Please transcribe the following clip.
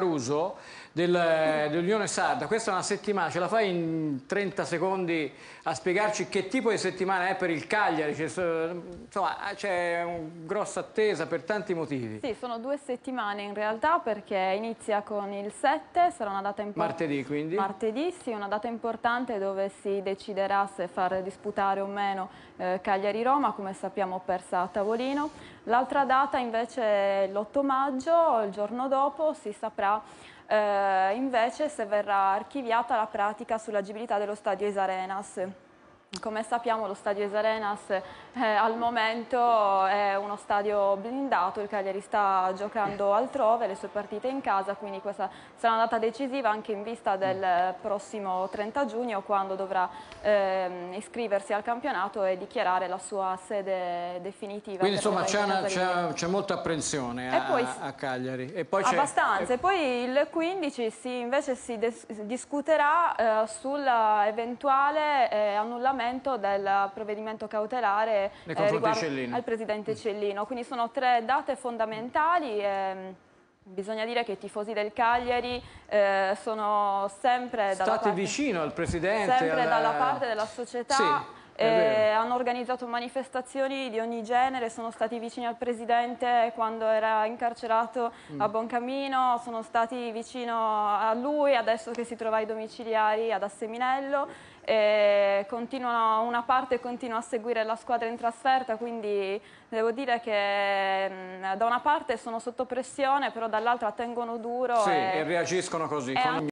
Caruso dell'Unione Sarda, questa è una settimana, ce la fai in 30 secondi a spiegarci che tipo di settimana è per il Cagliari? insomma c'è una grossa attesa per tanti motivi. Sì, sono due settimane in realtà perché inizia con il 7, sarà una data importante. Martedì quindi? Martedì sì, una data importante dove si deciderà se far disputare o meno eh, Cagliari-Roma, come sappiamo persa a tavolino. L'altra data invece è l'8 maggio, il giorno dopo si saprà verificherà eh, invece se verrà archiviata la pratica sull'agibilità dello stadio Isarenas. Come sappiamo lo stadio Esarenas eh, al momento è uno stadio blindato, il Cagliari sta giocando altrove, le sue partite in casa, quindi questa sarà una data decisiva anche in vista del prossimo 30 giugno quando dovrà eh, iscriversi al campionato e dichiarare la sua sede definitiva. Quindi insomma c'è molta apprensione a, poi, a, Cagliari. E poi abbastanza, e poi il 15 si, invece si discuterà eh, sulla eventuale eh, annullamento l'annullamento del provvedimento cautelare eh, al presidente mm. Cellino. Quindi sono tre date fondamentali. Ehm, Bisogna dire che i tifosi del Cagliari eh, sono sempre... State parte, vicino al Presidente. Sempre alla... dalla parte della società. Sì eh, hanno organizzato manifestazioni di ogni genere, sono stati vicini al presidente quando era incarcerato mm. a Boncamino, sono stati vicino a lui adesso che si trova ai domiciliari ad Asseminello, eh, una parte continua a seguire la squadra in trasferta, quindi devo dire che mh, mm, da una parte sono sotto pressione, però dall'altra tengono duro. Sì, e, e reagiscono così.